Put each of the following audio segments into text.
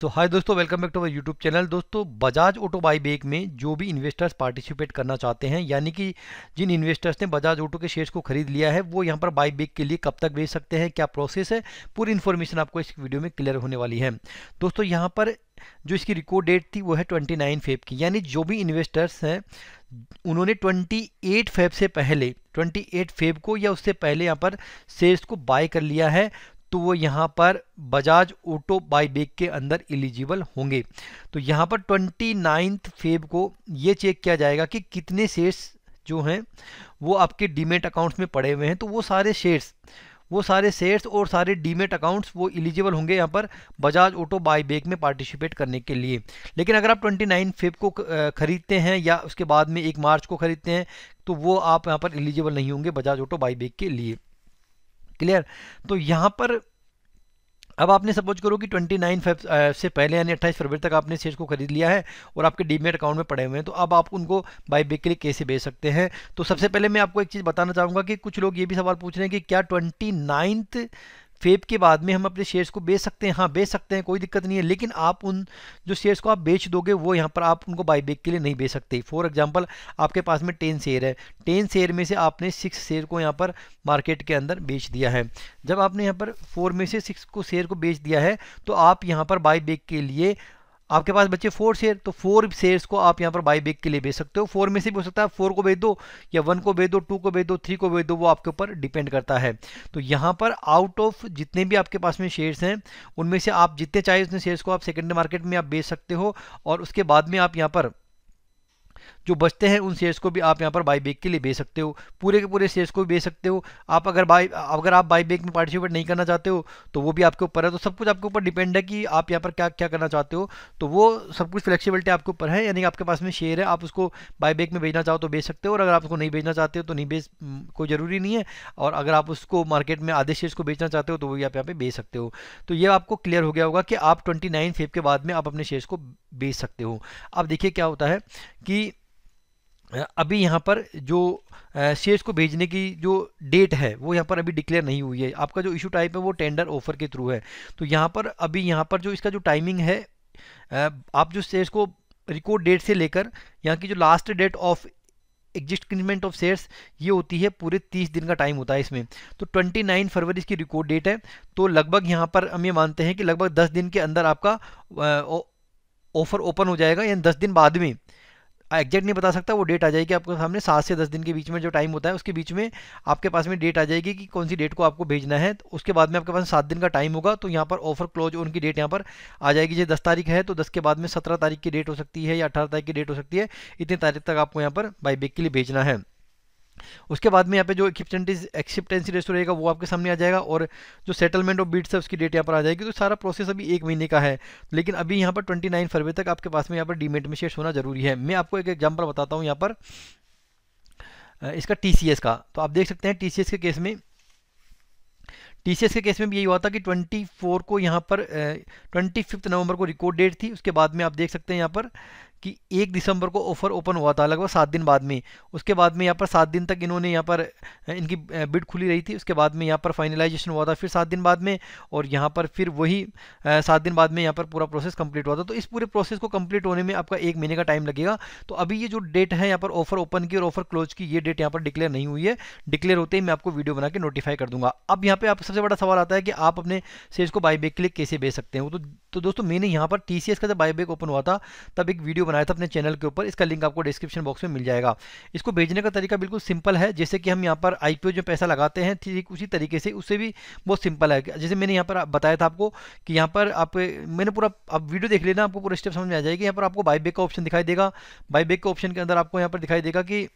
तो हाय दोस्तों welcome back to our YouTube channel दोस्तों बजाज ऑटो बाई बेक में जो भी इन्वेस्टर्स पार्टिसिपेट करना चाहते हैं यानी कि जिन इन्वेस्टर्स ने बजाज ऑटो के शेयर्स को खरीद लिया है वो यहाँ पर बाई बेक के लिए कब तक बेच सकते हैं क्या प्रोसेस है पूरी इन्फॉर्मेशन आपको इस वीडियो में क्लियर होने वाली है दोस्तों यहाँ पर जो इसकी रिकॉर्ड डेट थी वो है ट्वेंटी नाइन फेब की यानी जो भी इन्वेस्टर्स हैं उन्होंने 28 फेब से पहले 28 फेब को या उससे पहले यहाँ पर शेयर्स को बाय कर लिया है तो वो यहाँ पर बजाज ऑटो बाईबेक के अंदर एलिजिबल होंगे तो यहाँ पर ट्वेंटी नाइन्थ फेब को ये चेक किया जाएगा कि कितने शेयर्स जो हैं वो आपके डीमेट अकाउंट्स में पड़े हुए हैं तो वो सारे शेयर्स वो सारे शेयर्स और सारे डीमेट अकाउंट्स वो एलिजिबल होंगे यहाँ पर बजाज ऑटो बाईबेक में पार्टिसिपेट करने के लिए लेकिन अगर आप ट्वेंटी नाइन फेब को खरीदते हैं या उसके बाद में एक मार्च को खरीदते हैं तो वो आप यहाँ पर एलिजिबल नहीं होंगे बजाज ऑटो बाईबेक के लिए क्लियर तो यहाँ पर अब आपने सपोज करो कि 29 से पहले यानी 28 फरवरी तक आपने शेयर को खरीद लिया है और आपके डीमेट अकाउंट में पड़े हुए हैं तो अब आप उनको बाई लिए कैसे बेच सकते हैं तो सबसे पहले मैं आपको एक चीज़ बताना चाहूँगा कि कुछ लोग ये भी सवाल पूछ रहे हैं कि क्या ट्वेंटी फेब के बाद में हम अपने शेयर्स को बेच सकते हैं हाँ बेच सकते हैं कोई दिक्कत नहीं है लेकिन आप उन जो शेयर्स को आप बेच दोगे वो यहाँ पर आप उनको बाई के लिए नहीं बेच सकते फॉर एग्जाम्पल आपके पास में टेन शेयर है टेन शेयर में से आपने सिक्स शेयर को यहाँ पर मार्केट के अंदर बेच दिया है जब आपने यहाँ पर फोर में से सिक्स को शेयर को बेच दिया है तो आप यहाँ पर बाई के लिए आपके पास बच्चे फोर शेयर तो फोर शेयर्स को आप यहाँ पर बाई बेक के लिए बेच सकते हो फोर में से भी हो सकता है फोर को बेच दो या वन को बेच दो टू को बेच दो थ्री को बेच दो वो आपके ऊपर डिपेंड करता है तो यहाँ पर आउट ऑफ जितने भी आपके पास में शेयर्स हैं उनमें से आप जितने चाहे उतने शेयर्स को आप सेकेंडरी मार्केट में आप बेच सकते हो और उसके बाद में आप यहाँ पर जो बचते हैं उन शेयर्स को भी आप यहाँ पर बाई बैक के लिए बेच सकते हो पूरे के पूरे शेयर्स को भी बेच सकते हो आप अगर बाई अगर आप बाई बैक में पार्टिसिपेट नहीं करना चाहते हो तो वो भी आपके ऊपर है तो सब कुछ आपके ऊपर डिपेंड है कि आप यहाँ पर क्या क्या करना चाहते हो तो वो सब कुछ फ्लेक्सीबिलिटी आपके ऊपर है यानी आपके पास में शेयर है आप उसको बाई बैक में बेचना चाहो तो बेच सकते हो और अगर आप उसको नहीं बेचना चाहते हो तो नहीं बेच कोई ज़रूरी नहीं है और अगर आप उसको मार्केट में आधे शेयर्स को बेचना चाहते हो तो वो भी आप यहाँ पर बेच सकते हो तो ये आपको क्लियर हो गया होगा कि आप ट्वेंटी नाइन के बाद में आप अपने शेयर्स को बेच सकते हो अब देखिए क्या होता है कि अभी यहाँ पर जो शेयर्स को भेजने की जो डेट है वो यहाँ पर अभी डिक्लेयर नहीं हुई है आपका जो इशू टाइप है वो टेंडर ऑफर के थ्रू है तो यहाँ पर अभी यहाँ पर जो इसका जो टाइमिंग है आप जो शेयर्स को रिकॉर्ड डेट से लेकर यहाँ की जो लास्ट डेट ऑफ एग्जिस्टमेंट ऑफ शेयर्स ये होती है पूरे तीस दिन का टाइम होता है इसमें तो ट्वेंटी नाइन फरवरी इसकी रिकॉर्ड डेट है तो लगभग यहाँ पर हम ये मानते हैं कि लगभग दस दिन के अंदर आपका ऑफर ओपन हो जाएगा या दस दिन बाद में एग्जैक्ट नहीं बता सकता वो डेट आ जाएगी आपके सामने सात से दस दिन के बीच में जो टाइम होता है उसके बीच में आपके पास में डेट आ जाएगी कि कौन सी डेट को आपको भेजना है तो उसके बाद में आपके पास सात दिन का टाइम होगा तो यहाँ पर ऑफर क्लोज उनकी डेट यहाँ पर आ जाएगी जैसे दस तारीख है तो दस के बाद में सत्रह तारीख की डेट हो सकती है या अठारह तारीख की डेट हो सकती है इतनी तारीख तक आपको यहाँ पर बाई बेक के लिए भेजना है उसके बाद में यहाँ पे जो एक्सेप्टेंटिज एक्सेप्टेंसी रेशो रहेगा वो आपके सामने आ जाएगा और जो सेटलमेंट और बीट्स है उसकी डेट यहाँ पर आ जाएगी तो सारा प्रोसेस अभी एक महीने का है लेकिन अभी यहाँ पर ट्वेंटी नाइन फरवरी तक आपके पास में यहाँ पर डीमेट में शेष होना जरूरी है मैं आपको एक एग्जाम्पल बताता हूँ यहाँ पर इसका टी का तो आप देख सकते हैं टी के केस में टी के केस में भी यही हुआ था कि 24 को यहाँ पर ट्वेंटी नवंबर को रिकॉर्ड डेट थी उसके बाद में आप देख सकते हैं यहाँ पर कि एक दिसंबर को ऑफर ओपन हुआ था लगभग सात दिन बाद में उसके बाद में यहाँ पर सात दिन तक इन्होंने यहाँ पर इनकी बिड खुली रही थी उसके बाद में यहाँ पर फाइनलाइजेशन हुआ था फिर सात दिन बाद में और यहाँ पर फिर वही सात दिन बाद में यहाँ पर पूरा प्रोसेस कंप्लीट हुआ था तो इस पूरे प्रोसेस को कंप्लीट होने में आपका एक महीने का टाइम लगेगा तो अभी ये जो डेट है यहाँ पर ऑफर ओपन की और ऑफर क्लोज की ये डेट यहाँ पर डिक्लेयर नहीं हुई है डिक्लेयर होते ही मैं आपको वीडियो बना के नोटिफाई कर दूंगा अब यहाँ पर आप सबसे बड़ा सवाल आता है कि आप अपने सेज़ को बैक के लिए कैसे बेच सकते हैं तो, तो, दोस्तों मैंने यहाँ पर टी का जब बाईबैक ओपन हुआ था तब एक वीडियो बना बनाया था अपने चैनल के ऊपर इसका लिंक आपको डिस्क्रिप्शन बॉक्स में मिल जाएगा इसको भेजने का तरीका बिल्कुल सिंपल है जैसे कि हम यहाँ पर आई जो पैसा लगाते हैं ठीक उसी तरीके से उससे भी बहुत सिंपल है जैसे मैंने यहाँ पर बताया था आपको कि यहाँ पर आप मैंने पूरा आप वीडियो देख लेना आपको पूरा स्टेप समझ में आ जाएगी यहाँ पर आपको बाईबैक का ऑप्शन दिखाई देगा बाईबैक के ऑप्शन के अंदर आपको यहाँ पर दिखाई देगा कि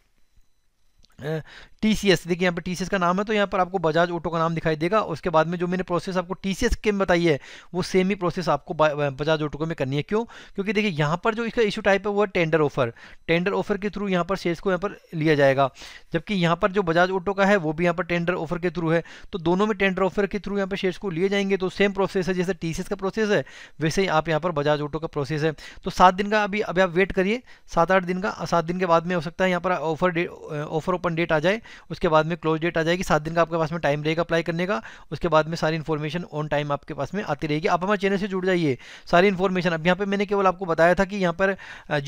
टी सी एस देखिए यहाँ पर टी सी एस का नाम है तो यहाँ पर आपको बजाज ऑटो का नाम दिखाई देगा उसके बाद में जो मैंने प्रोसेस आपको टी सी एस के में बताई है वो सेम ही प्रोसेस आपको बजाज ऑटो में करनी है क्यों क्योंकि देखिए यहाँ पर जो इसका इशू टाइप है वो है टेंडर ऑफर टेंडर ऑफर के थ्रू यहाँ पर शेयर्स को यहाँ पर लिया जाएगा जबकि यहाँ पर जो बजाज ऑटो का है वो भी यहाँ पर टेंडर ऑफर के थ्रू है तो दोनों में टेंडर ऑफर के थ्रू यहाँ पर शेयर्स को लिए जाएंगे तो सेम प्रोसेस है जैसे टी का प्रोसेस है वैसे ही आप यहाँ पर बजाज ऑटो का प्रोसेस है तो सात दिन का अभी अभी आप वेट करिए सात आठ दिन का सात दिन के बाद में हो सकता है यहाँ पर offer offer open open date आ जाए उसके बाद में क्लोज डेट आ जाएगी सात दिन का आपके पास में टाइम रहेगा अप्लाई करने का उसके बाद में सारी इन्फॉर्मेशन ऑन टाइम आपके पास में आती रहेगी आप हमारे चैनल से जुड़ जाइए सारी इन्फॉर्मेशन अब यहाँ पर मैंने केवल आपको बताया था कि यहाँ पर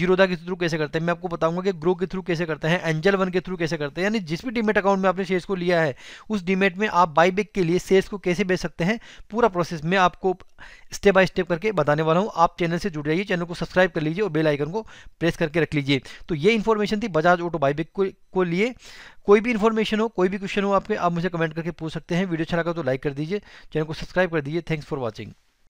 जीरोदा के थ्रू कैसे करते हैं मैं आपको बताऊंगा कि ग्रो के थ्रू कैसे करते हैं एंजल वन के थ्रू कैसे करते हैं यानी जिस भी डीमेट अकाउंट में आपने शेयर को लिया है उस डीमेट में आप बाई बैक के लिए शेयर को कैसे बेच सकते हैं पूरा प्रोसेस मैं आपको स्टेप बाय स्टेप करके बताने वाला हूँ आप चैनल से जुड़ जाइए चैनल को सब्सक्राइब कर लीजिए और बेल आइकन को प्रेस करके रख लीजिए तो ये इन्फॉर्मेशन थी बजाज ऑटो बाईबिक को लिए कोई भी इन्फॉर्मेशन हो कोई भी क्वेश्चन हो आपके आप मुझे कमेंट करके पूछ सकते हैं वीडियो अच्छा लगा तो लाइक कर दीजिए चैनल को सब्सक्राइब कर दीजिए थैंक्स फॉर वॉचिंग